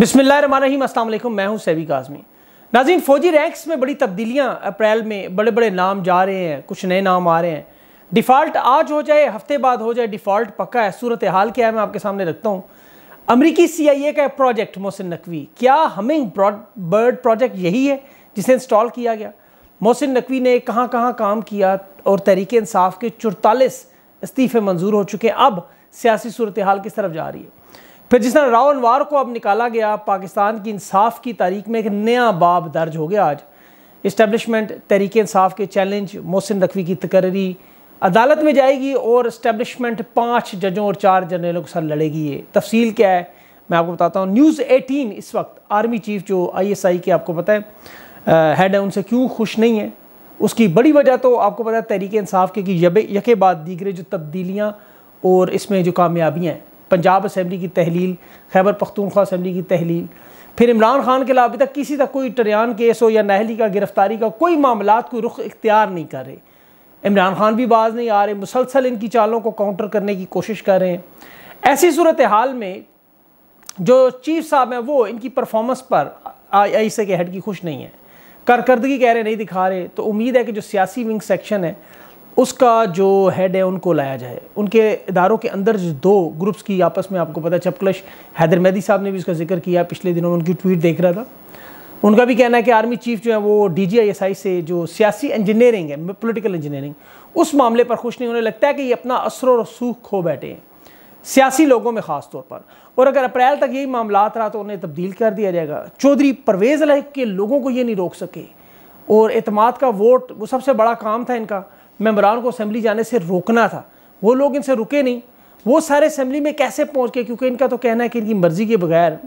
बिसमीम अल्लाम मैं हूं सैविक आज़मी नाजीन फ़ौजी रैंक्स में बड़ी तब्दीलियां अप्रैल में बड़े बड़े नाम जा रहे हैं कुछ नए नाम आ रहे हैं डिफ़ॉल्ट आज हो जाए हफ्ते बाद हो जाए डिफ़ॉल्ट पक्का है सूरत हाल क्या है मैं आपके सामने रखता हूँ अमरीकी सी आई ए का प्रोजेक्ट मोहसिन नकवी क्या हमिंग बर्ड प्रोजेक्ट यही है जिसे इंस्टॉल किया गया मोहसिन नकवी ने कहाँ कहाँ काम किया और तहरीक इंसाफ के चुरतालीस इस्तीफ़े मंजूर हो चुके हैं अब सियासी सूरत हाल किस तरफ जा रही है फिर जिस तरह वार को अब निकाला गया पाकिस्तान की इंसाफ की तारीख में एक नया बाब दर्ज हो गया आज इस्टेब्लिशमेंट तहरीक इंसाफ के चैलेंज मोहसिन नकवी की तकर्री अदालत में जाएगी और इस्टेबलिशमेंट पाँच जजों और चार जनरलों के साथ लड़ेगी ये तफसील क्या है मैं आपको बताता हूँ न्यूज़ एटीन इस वक्त आर्मी चीफ जो आई एस आई के आपको पता है हेड है उनसे क्यों खुश नहीं है उसकी बड़ी वजह तो आपको पता है तहरीक इंसाफ के कि यके बाद दीगरे जो तब्दीलियाँ और इसमें जो कामयाबियाँ हैं पंजाब असम्बली की तहलील खैबर पख्तूनख्वा असम्बली की तहलील फिर इमरान खान के अलावा अभी तक किसी तक कोई टरियान केस हो या नहली का गिरफ्तारी का कोई मामला कोई रुख इख्तियार नहीं कर रहे इमरान खान भी बाज नहीं आ रहे मुसलसल इनकी चालों को काउंटर करने की कोशिश कर रहे हैं ऐसी सूरत हाल में जो चीफ साहब हैं वो इनकी परफॉर्मेंस पर आई से के हेड की खुश नहीं है कारकर्दगी कह रहे नहीं दिखा रहे तो उम्मीद है कि जो सियासी विंग सेक्शन है उसका जो हेड है उनको लाया जाए उनके इदारों के अंदर दो ग्रुप्स की आपस में आपको पता है चपकलश हैदर मैदी साहब ने भी इसका जिक्र किया पिछले दिनों में उनकी ट्वीट देख रहा था उनका भी कहना है कि आर्मी चीफ जो है वो D G I S I से जो सियासी इंजीनियरिंग है पोलिटिकल इंजीनियरिंग उस मामले पर खुश नहीं उन्हें लगता है कि ये अपना असर सूख खो बैठे हैं सियासी लोगों में ख़ास तौर पर और अगर अप्रैल तक यही मामला रहा तो उन्हें तब्दील कर दिया जाएगा चौधरी परवेज़ अलग के लोगों को ये नहीं रोक सके और अतमाद का वोट वो सबसे बड़ा काम था इनका मेम्बरान को असम्बली जाने से रोकना था वो लोग इनसे रुके नहीं वो सारे असम्बली में कैसे पहुँच गए क्योंकि इनका तो कहना है कि इनकी मर्ज़ी के बगैर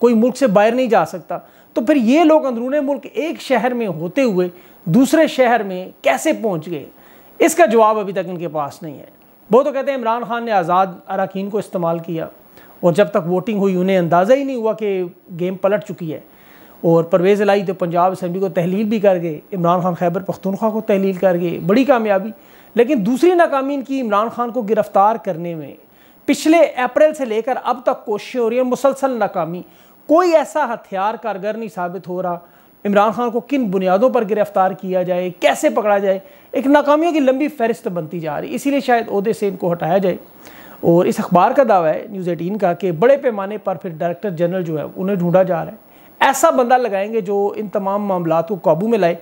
कोई मुल्क से बाहर नहीं जा सकता तो फिर ये लोग अंदरून मुल्क एक शहर में होते हुए दूसरे शहर में कैसे पहुँच गए इसका जवाब अभी तक इनके पास नहीं है वो तो कहते हैं इमरान खान ने आज़ाद अरकान को इस्तेमाल किया और जब तक वोटिंग हुई उन्हें अंदाज़ा ही नहीं हुआ कि गेम पलट चुकी है और परवेज़ लाई तो पंजाब असम्बली को तहलील भी कर गए इमरान खान खैबर पख्तूनख्वा को तहलील कर गए बड़ी कामयाबी लेकिन दूसरी नाकामी इनकी इमरान खान को गिरफ़्तार करने में पिछले अप्रैल से लेकर अब तक कोशिशें हो रही हैं मुसलसल नाकामी कोई ऐसा हथियार कारगर नहीं साबित हो रहा इमरान खान को किन बुनियादों पर गिरफ्तार किया जाए कैसे पकड़ा जाए एक नाकामियों की लंबी फहरिस्त बनती जा रही इसीलिए शायद अहदे से इनको हटाया जाए और इस अखबार का दावा है न्यूज़ एटीन का कि बड़े पैमाने पर फिर डायरेक्टर जनरल जो है उन्हें ढूंढा जा रहा है ऐसा बंदा लगाएंगे जो इन तमाम मामला को काबू में लाए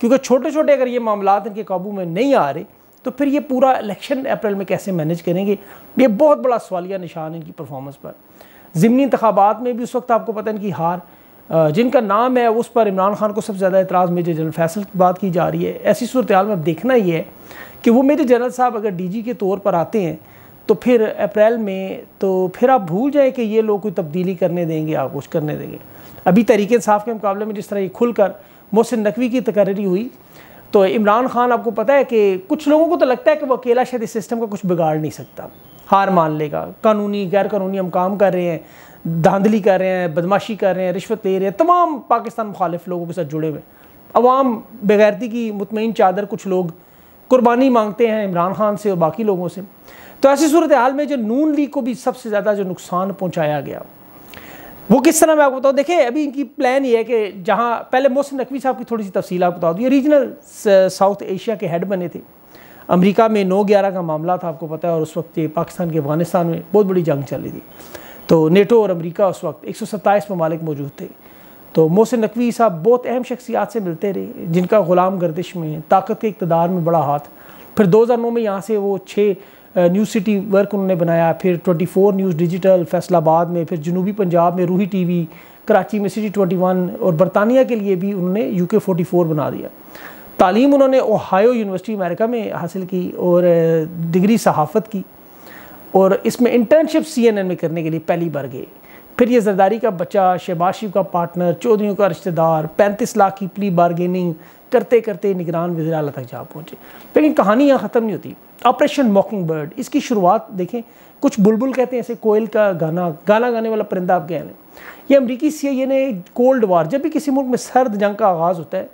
क्योंकि छोटे छोटे अगर ये मामला इनके काबू में नहीं आ रहे तो फिर ये पूरा इलेक्शन अप्रैल में कैसे मैनेज करेंगे ये बहुत बड़ा सवालिया निशान इनकी परफॉर्मेंस पर ज़मनी इंतबात में भी उस वक्त आपको पता है इनकी हार जिनका नाम है उस पर इमरान खान को सबसे ज़्यादा एतराज़ मेजर जनरल फैसल की बात की जा रही है ऐसी सूरत हाल में अब देखना ही है कि वो मेजर जनरल साहब अगर डी जी के तौर पर आते हैं तो फिर अप्रैल में तो फिर आप भूल जाए कि ये लोग कोई तब्दीली करने देंगे आप कुछ करने देंगे अभी तरीके साफ़ के मुकाबले में जिस तरह ये खुलकर मोहसिन नकवी की तकर्री हुई तो इमरान खान आपको पता है कि कुछ लोगों को तो लगता है कि वो अकेला शायद इस सिस्टम का कुछ बिगाड़ नहीं सकता हार मान लेगा कानूनी गैर कानूनी हम काम कर रहे हैं धांधली कर रहे हैं बदमाशी कर रहे हैं रिश्वत ले रहे हैं तमाम पाकिस्तान मुखालिफ लोगों के साथ जुड़े हुए अवाम बेगैरती की मुतमिन चादर कुछ लोग कुर्बानी मांगते हैं इमरान खान से और बाकी लोगों से तो ऐसी सूरत हाल में जो नून लीग को भी सबसे ज़्यादा जो नुकसान पहुँचाया गया वो किस तरह मैं आपको बताऊँ देखिए अभी इनकी प्लान ये है कि जहाँ पहले मोहसिन नकवी साहब की थोड़ी सी तफसील आपको बता दूँ ये रीजनल साउथ एशिया के हेड बने थे अमेरिका में नौ ग्यारह का मामला था आपको पता है और उस वक्त ये पाकिस्तान के अफगानिस्तान में बहुत बड़ी जंग चल रही थी तो नेटो और अमेरिका उस वक्त एक सौ सत्ताईस ममालिक मौजूद थे तो मोहसिन नकवी साहब बहुत अहम शख्सियात से मिलते रहे जिनका ग़ुलाम गर्दिश में ताकत के इकतदार में बड़ा हाथ फिर दो हज़ार नौ में यहाँ से वो छः न्यूज़ सिटी वर्क उन्होंने बनाया फिर 24 न्यूज़ डिजिटल फैसलाबाद में फिर जनूबी पंजाब में रूही टीवी कराची में सिटी 21 और बरतानिया के लिए भी उन्होंने यू के फोर बना दिया तालीम उन्होंने ओहायो यूनिवर्सिटी अमेरिका में हासिल की और डिग्री सहाफ़त की और इसमें इंटर्नशिप सी एन एन में करने के लिए पहली बार गए फिर ये जरदारी का बच्चा शहबाज का पार्टनर चौधरीों का रिश्तेदार पैंतीस लाख की प्ली बारगेनिंग करते करते निगरान वजी अल तक जा पहुँचे लेकिन कहानी यहाँ ख़त्म नहीं होती ऑपरेशन मॉकिंग बर्ड इसकी शुरुआत देखें कुछ बुलबुल कहते हैं ऐसे कोयल का गाना गाना गाने वाला परिंदा आप गए ये अमरीकी सी ने कोल्ड वार जब भी किसी मुल्क में सर्द जंग का आगाज़ होता है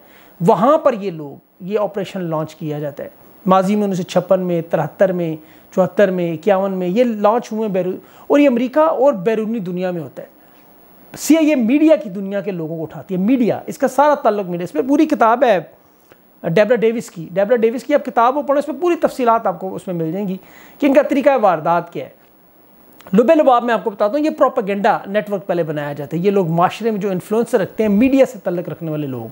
वहाँ पर ये लोग ये ऑपरेशन लॉन्च किया जाता है माजी में उन्नीस छप्पन में तिहत्तर में चौहत्तर में इक्यावन में ये लॉन्च हुए बैरू और ये अमेरिका और बैरूनी दुनिया में होता है सी ये मीडिया की दुनिया के लोगों को उठाती है मीडिया इसका सारा ताल्लुक मीडिया इसमें पूरी किताब है डेबरा डेविस की डेबरा डेविस की आप किताब वो पढ़ो पर पूरी तफसीत आपको उसमें मिल जाएंगी कि इनका तरीका है वारदात क्या है लुबे लुबाब मैं आपको बताता हूँ ये प्रोपागेंडा नेटवर्क पहले बनाया जाता है ये लोग माशरे में जो इन्फ्लुंसर रखते हैं मीडिया से तल्लक रखने वाले लोग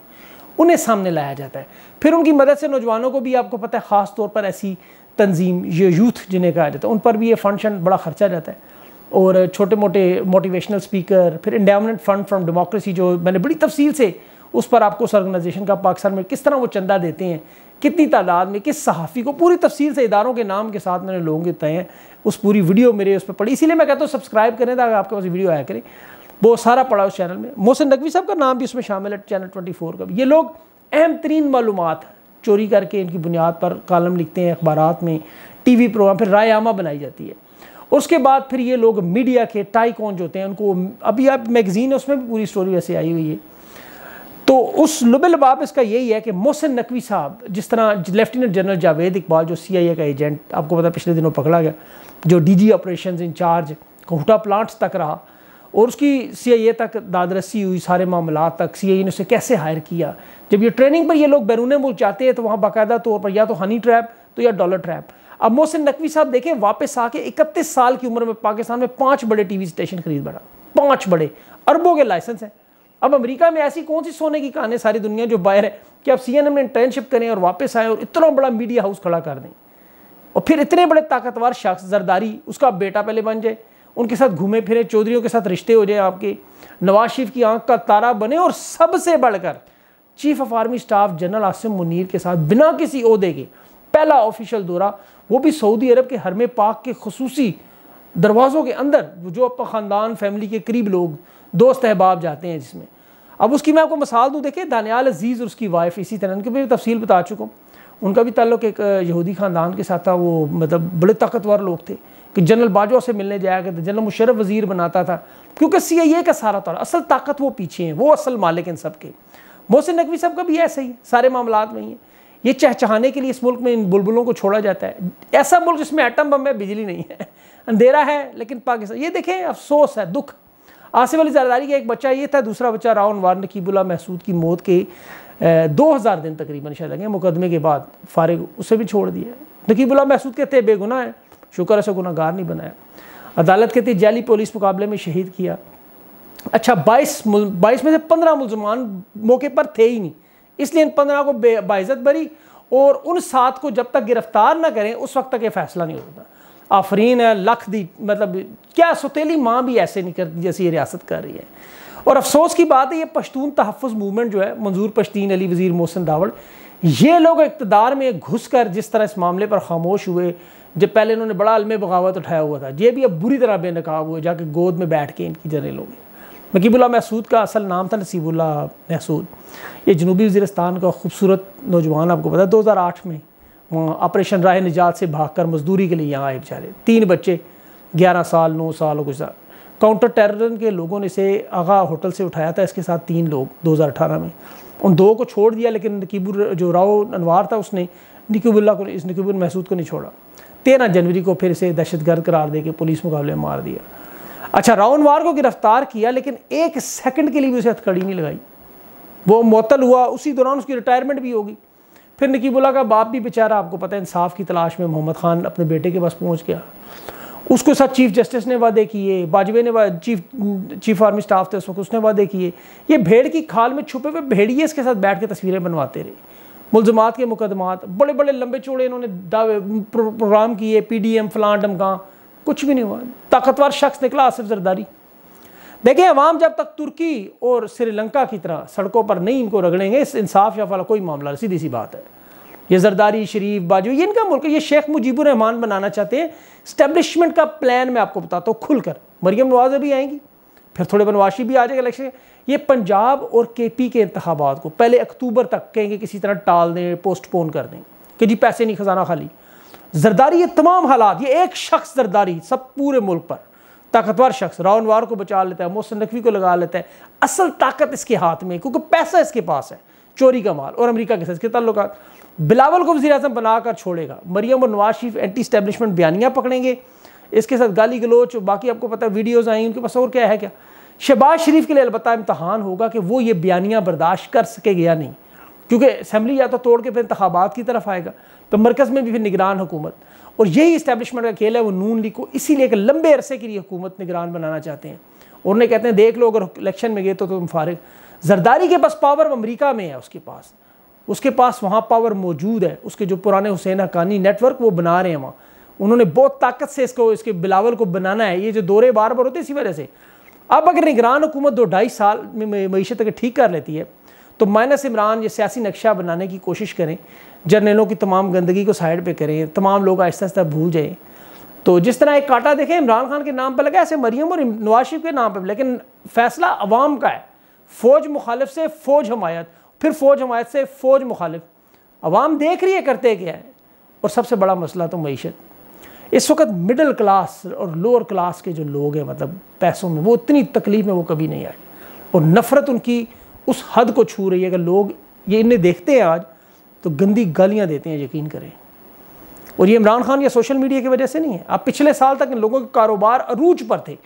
उन्हें सामने लाया जाता है फिर उनकी मदद से नौजवानों को भी आपको पता है ख़ास तौर पर ऐसी तंजीम ये यूथ जिन्हें कहा जाता है उन पर भी ये फंक्शन बड़ा खर्चा जाता है और छोटे मोटे मोटिवेशनल स्पीकर फिर इंडेमेंट फंड फ्राम डेमोक्रेसी जो मैंने बड़ी तफसील से उस पर आपको उस ऑर्गनाइजेशन का पाकिस्तान में किस तरह वो चंदा देते हैं कितनी तादाद में किस सहाफ़ी को पूरी तफसील से इदारों के नाम के साथ मैंने लोगों के तय हैं उस पूरी वीडियो मेरे उस पर पड़ी इसीलिए मैं कहता हूँ सब्सक्राइब करें ताकि आपके पास वीडियो आया करें वो सारा पड़ा उस चैनल में मोहसिन नकवी साहब का नाम भी उसमें शामिल है चैनल ट्वेंटी फोर का भी ये लोग अहम तरीन मालूम चोरी करके इनकी बुनियाद पर कॉलम लिखते हैं अखबार में टी वी प्रोग्राम फिर राय आमा बनाई जाती है उसके बाद फिर ये लोग मीडिया के जो होते हैं उनको अभी आप मैगज़ीन है उसमें भी पूरी स्टोरी वैसे आई हुई है तो उस लुबे लुबलबाब इसका यही है कि मोहसिन नकवी साहब जिस तरह लेफ्टिनेंट जनरल जावेद इकबाल जो सीआईए का एजेंट आपको पता पिछले दिनों पकड़ा गया जो डीजी ऑपरेशंस इंचार्ज कोहटा प्लांट्स तक रहा और उसकी सी आई ए तक दादरसी हुई सारे मामला तक सी आई ए ने उसे कैसे हायर किया जब ये ट्रेनिंग पर ये लोग बैरून मुल्क जाते हैं तो वहाँ बाकायदा तौर पर या तो हनी ट्रैप तो या डॉलर ट्रैप अब मोहसिन नकवी साहब देखें वापस आके इकतीस साल की उम्र में पाकिस्तान में पाँच बड़े टीवी स्टेशन खरीद पड़ा पाँच बड़े अरबों के लाइसेंस हैं अब अमेरिका में ऐसी कौन सी सोने की कहानी सारी दुनिया जो बाहर है कि आप सी एन एम में इंटर्नशिप करें और वापस आए और इतना बड़ा मीडिया हाउस खड़ा कर दें और फिर इतने बड़े ताकतवर शख्स जरदारी उसका बेटा पहले बन जाए उनके साथ घूमे फिरे चौधरीों के साथ रिश्ते हो जाए आपके नवाज शरीफ की आंख का तारा बने और सबसे बढ़कर chief of army staff general Asim Munir के साथ बिना किसी अहदे के पहला ऑफिशियल दौरा वो भी सऊदी अरब के हरमे पाक के खसूसी दरवाज़ों के अंदर जो अपना ख़ानदान फैमिली के करीब लोग दोस्त अहबाब जाते हैं जिसमें अब उसकी मैं आपको मिसाल दूँ देखिए दानियाल अजीज़ और उसकी वाइफ इसी तरह उनकी भी तफसील बता चुका हूँ उनका भी ताल्लुक एक यहूदी ख़ानदान के साथ था वो मतलब बड़े ताकतवर लोग थे कि जनरल बाजवा से मिलने जाया करते जनरल मुशरफ वजीर बनाता था क्योंकि सी आई ए का सारा तौर असल ताकत वो पीछे हैं वो असल मालिक इन सब के मोहसिन नकवी साहब का भी ऐसा ही सारे मामला में ही है ये चहचहाने के लिए इस मुल्क में इन बुलबुलों को छोड़ा जाता है ऐसा मुल्क जिसमें एटम बम है बिजली नहीं है अंधेरा है लेकिन पाकिस्तान ये देखें अफसोस है दुख आसिफ अली जरदारी का एक बच्चा ये था दूसरा बच्चा राउन वार नकीबुल्ला महसूद की मौत के दो हज़ार दिन तकरीबन शायद लगे मुकदमे के बाद फारिग उसे भी छोड़ दिया नकीबुल्ला तो महसूद कहते बेगुना है शुक्र ऐसा गुनागार नहीं बनाया अदालत तीन जाली पुलिस मुकाबले में शहीद किया अच्छा बाईस बाईस में से पंद्रह मुलजमान मौके पर थे ही नहीं इसलिए इन पंद्रह को बाइज़त भरी और उन सात को जब तक गिरफ्तार ना करें उस वक्त तक ये फैसला नहीं होता आफरीन है लख दी मतलब क्या सतीली माँ भी ऐसे नहीं करती जैसी ये रियासत कर रही है और अफसोस की बात है ये पश्तून तहफ़ मूवमेंट जो है मंजूर पश्तीन अली वज़ी मोहसिन दावड़ ये लोग इकतदार में घुस कर जिस तरह इस मामले पर खामोश हुए जब पहले इन्होंने बड़ा अलम बगावत उठाया हुआ था ये भी अब बुरी तरह बेनकाब हुए जाके गोद में बैठ के इनकी जरें लोग मकीबुल्ला महसूद का असल नाम था नसीबुल्ला महसूद ये जनूबी वजीरस्तान का खूबसूरत नौजवान आपको पता है दो हज़ार आठ में वहाँ ऑपरेशन राय निजात से भाग कर मजदूरी के लिए यहाँ आए बेचारे तीन बच्चे ग्यारह साल नौ साल और कुछ साल काउंटर टेररिज्म के लोगों ने इसे आगा होटल से उठाया था इसके साथ तीन लोग दो हजार अठारह में उन दो को छोड़ दिया लेकिन नकीबुल जो राव अनवार था उसने निकबुल्ला को इस नकीबुल महसूद को नहीं छोड़ा तेरह जनवरी को फिर इसे दहशतगर्द करार देके पुलिस मुकाबले में मार दिया अच्छा राउनवार को गिरफ्तार किया लेकिन एक सेकंड के लिए भी उसे हथकड़ी नहीं लगाई वो मअतल हुआ उसी दौरान उसकी रिटायरमेंट भी होगी फिर नकीबुल्ला का बाप भी बेचारा आपको पता है इंसाफ की तलाश में मोहम्मद खान अपने बेटे के पास पहुंच गया उसके साथ चीफ जस्टिस ने वादे किए बाजवे ने चीफ चीफ आर्मी स्टाफ थे उस वक्त उसने वादे किए ये भेड़ की खाल में छुपे हुए भेड़िए इसके साथ बैठ के तस्वीरें बनवाते रहे मुलजमात के मुकदमात बड़े बड़े लंबे चौड़े इन्होंने दावे प्रोग्राम किए पी डी एम फलां डमका कुछ भी नहीं हुआ ताकतवर शख्स निकला आसिफ जरदारी देखें अवाम जब तक तुर्की और श्रीलंका की तरह सड़कों पर नहीं इनको रगड़ेंगे इस इंसाफ या वाला कोई मामला सीधी सी बात है ये जरदारी शरीफ बाजू ये इनका मुल्क ये शेख मुजीबुर रहमान बनाना चाहते हैं स्टैब्लिशमेंट का प्लान मैं आपको बताता हूँ खुलकर मरियम नवाज भी आएंगी फिर थोड़े बनवाशी भी आ जाएगा इलेक्शन ये पंजाब और के पी के इंतबात को पहले अक्टूबर तक कहेंगे किसी तरह टाल दें पोस्टपोन कर दें कि जी पैसे नहीं खजाना खाली जरदारी ये तमाम हालात ये एक शख्स जरदारी सब पूरे मुल्क पर ताकतवर शख्स रावनवार को बचा लेता है मोहसिन नकवी को लगा लेता है असल ताकत इसके हाथ में क्योंकि पैसा इसके पास है चोरी का माल और अमरीका के साथ इसके तल्लुक बिलावल को वजी अजम बनाकर छोड़ेगा मरियम और नवाज शरीफ एंटी स्टैब्लिशमेंट बयानियाँ पकड़ेंगे इसके साथ गाली गलोच बाकी आपको पता है वीडियोज़ आई उनके पास और क्या है क्या शहबाज शरीफ के लिए अलबत्त इम्तहान होगा कि वो ये बयानियाँ बर्दाश्त कर सके या नहीं क्योंकि असम्बली या तो तोड़ के फिर इंतबात की तरफ आएगा तो मरकज़ में भी फिर निगरान हुकूमत और यही इस्टेबलिशमेंट का खेल है वो नून लीग को इसीलिए एक लंबे अरसे के लिए हुकूमत निगरान बनाना चाहते हैं और उन्हें कहते हैं देख लो अगर इलेक्शन में गए तो तुम फारग जरदारी के पास पावर अमरीका में है उसके पास उसके पास वहाँ पावर मौजूद है उसके जो पुराने हुसैन हकानी नेटवर्क वो बना रहे हैं वहाँ उन्होंने बहुत ताकत से इसको इसके बिलावल को बनाना है ये जो दौरे बार बार होते हैं इसी वजह से अब अगर निगरान हुकूमत दो ढाई साल में मीशत अगर ठीक कर लेती है तो माइनस इमरान ये सियासी नक्शा बनाने की कोशिश करें जर्नलों की तमाम गंदगी को साइड पर करें तमाम लोग आहिस्ता आहिस्ता भूल जाएँ तो जिस तरह एक कांटा देखें इमरान खान के नाम पर लगा ऐसे मरीम और नवाज शरीफ के नाम पर लेकिन फैसला अवाम का है फ़ौज मुखालिफ से फ़ौज हमायत फिर फ़ौज हमायत से फ़ौज मुखालिफ अवाम देख रही है करते क्या है और सबसे बड़ा मसला तो मीशत इस वक्त मिडिल क्लास और लोअर क्लास के जो लोग हैं मतलब पैसों में वो इतनी तकलीफ में वो कभी नहीं आए और नफ़रत उनकी उस हद को छू रही है अगर लोग ये इन्हें देखते हैं आज तो गंदी गालियाँ देते हैं यकीन करें और ये इमरान खान या सोशल मीडिया की वजह से नहीं है आप पिछले साल तक लोगों के कारोबार अरूज पर थे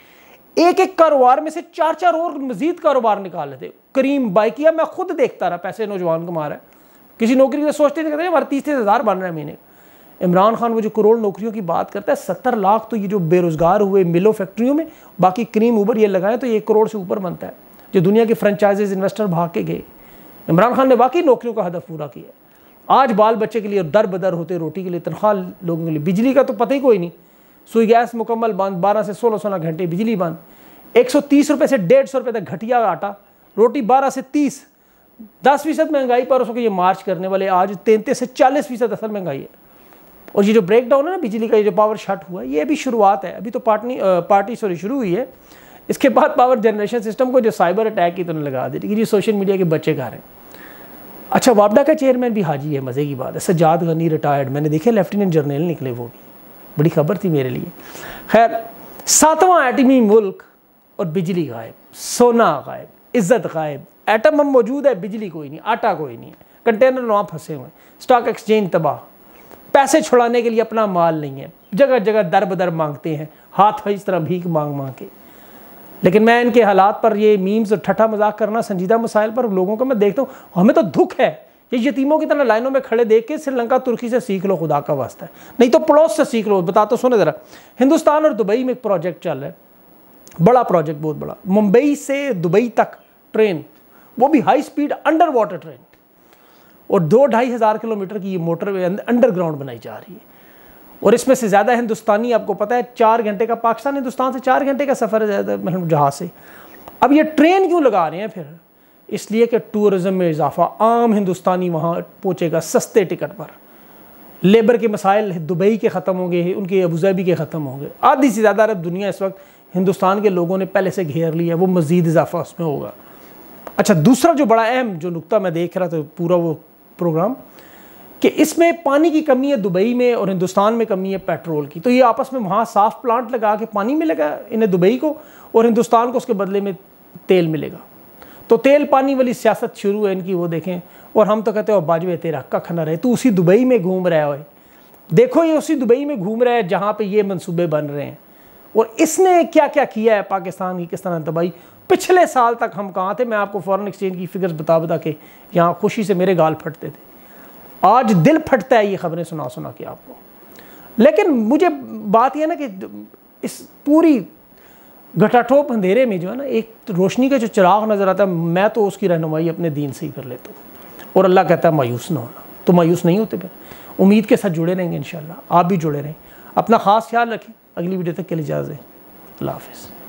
एक एक कारोबार में से चार चार और मजीद कारोबार निकाल रहे थे करीम बाइकिया मैं खुद देखता रहा पैसे नौजवान कमा रहा है किसी नौकरी में सोचते थे कहते हमारे तीस तीस हज़ार बन रहा है महीने इमरान खान वो जो करोड़ नौकरियों की बात करता है सत्तर लाख तो ये जो बेरोज़गार हुए मिलों फैक्ट्रियों में बाकी क्रीम उबर ये लगाए तो एक करोड़ से ऊपर बनता है जो दुनिया के फ्रेंचाइजेज इन्वेस्टर भाग के गए इमरान खान ने बाकी नौकरियों का हदफ पूरा किया आज बाल बच्चे के लिए दर बदर होते रोटी के लिए तनख्वाह लोगों के लिए बिजली का तो पता ही कोई नहीं सुई गैस मुकम्मल बंद बारह से सोलह सोलह घंटे बिजली बंद एक सौ तीस रुपये से डेढ़ सौ रुपये तक घटिया आटा रोटी बारह से तीस दस फीसद महंगाई पर उसको ये मार्च करने वाले आज तैंतीस से चालीस फीसद असल महंगाई है और ये जो ब्रेक डाउन है ना बिजली का ये जो पावर शट हुआ ये अभी शुरुआत है अभी तो पार्टनी पार्टी सॉरी शुरू हुई है इसके बाद पावर जनरेशन सिस्टम को जो साइबर अटैक की उन्हें लगा दी ये सोशल मीडिया के बच्चे कह रहे हैं अच्छा वापडा का चेयरमैन भी हाजी है मज़े की बात है सजाद गनी रिटायर्ड मैंने देखे लेफ्टिनेंट जनरल निकले वो भी बड़ी खबर थी मेरे लिए खैर सातवां एटमी मुल्क और बिजली गायब सोना गायब इज्जत गायब एटम हम मौजूद है बिजली कोई नहीं आटा कोई नहीं कंटेनर वहाँ फंसे हुए स्टॉक एक्सचेंज तबाह पैसे छुड़ाने के लिए अपना माल नहीं है जगह जगह दर बदर मांगते हैं हाथ इस तरह भीख मांग मांग के लेकिन मैं इनके हालात पर ये मीम्स और ठट्ठा मजाक करना संजीदा मसाइल पर लोगों को मैं देखता हूँ हमें तो दुख है ये यतीमों की तरह लाइनों में खड़े देख के श्रीलंका तुर्की से सीख लो खुदा का वास्ता है नहीं तो पड़ोस से सीख लो बता तो सुने ज़रा हिंदुस्तान और दुबई में एक प्रोजेक्ट चल रहा है बड़ा प्रोजेक्ट बहुत बड़ा मुंबई से दुबई तक ट्रेन वो भी high speed under water train और दो ढाई हज़ार किलोमीटर की ये मोटरवे अंडरग्राउंड बनाई जा रही है और इसमें से ज़्यादा हिंदुस्तानी आपको पता है चार घंटे का पाकिस्तान हिंदुस्तान से चार घंटे का सफ़र है ज़्यादा मतलब जहाज़ से अब ये ट्रेन क्यों लगा रहे हैं फिर इसलिए कि टूरिज़म में इजाफा आम हिंदुस्तानी वहाँ पहुँचेगा सस्ते टिकट पर लेबर के मसाइल दुबई के ख़त्म होंगे उनके अबूधाबी के ख़त्म होंगे आधी से ज़्यादा अरब दुनिया इस वक्त हिंदुस्तान के लोगों ने पहले से घेर लिया वो मज़ीद इजाफा उसमें होगा अच्छा दूसरा जो बड़ा अहम जो नुकता मैं देख रहा था पूरा वो प्रोग्राम कि इसमें पानी की कमी है दुबई में और हिंदुस्तान में कमी है पेट्रोल की तो ये आपस में वहाँ साफ प्लांट लगा के पानी मिलेगा इन्हें दुबई को और हिंदुस्तान को उसके बदले में तेल मिलेगा तो तेल पानी वाली सियासत शुरू है इनकी वो देखें और हम तो कहते हैं बाजवे तेरा का खना रहे तू उसी दुबई में घूम रहा है देखो ये उसी दुबई में घूम रहा है जहाँ पर ये मनसूबे बन रहे हैं और इसने क्या क्या किया है पाकिस्तान की किस तरह तबाही पिछले साल तक हम कहाँ थे मैं आपको फॉरेन एक्सचेंज की फिगर्स बता बता के यहाँ खुशी से मेरे गाल फटते थे आज दिल फटता है ये खबरें सुना सुना के आपको लेकिन मुझे बात यह ना कि इस पूरी घटाठोप अंधेरे में जो है ना एक रोशनी का जो चिराग नज़र आता है मैं तो उसकी रहनुमाई अपने दीन से ही कर लेता हूँ और अल्लाह कहता है मायूस ना होना तो मायूस नहीं होते फिर उम्मीद के साथ जुड़े रहेंगे इन आप भी जुड़े रहें अपना ख़ास ख्याल रखें अगली वीडियो तक के लिए इजाज़त अल्लाह हाफिज़